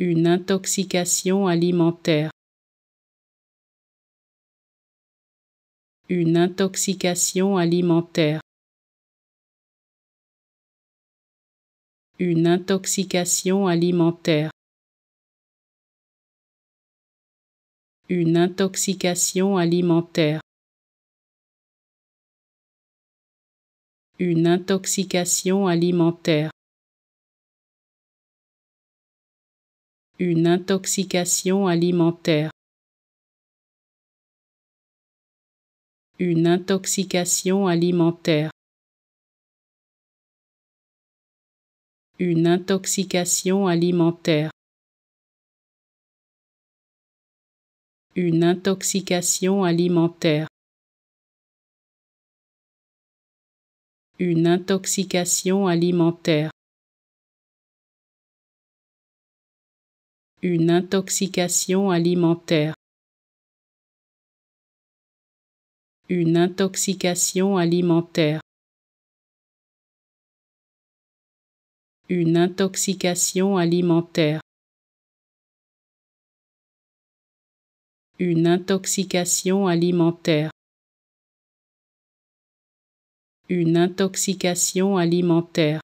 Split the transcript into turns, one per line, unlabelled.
une intoxication alimentaire. Une intoxication alimentaire. Une intoxication alimentaire. Une intoxication alimentaire. Une intoxication alimentaire. une intoxication alimentaire. Une intoxication alimentaire. Une intoxication alimentaire. Une intoxication alimentaire. Une intoxication alimentaire. une intoxication alimentaire. Une intoxication alimentaire. Une intoxication alimentaire. Une intoxication alimentaire. Une intoxication alimentaire.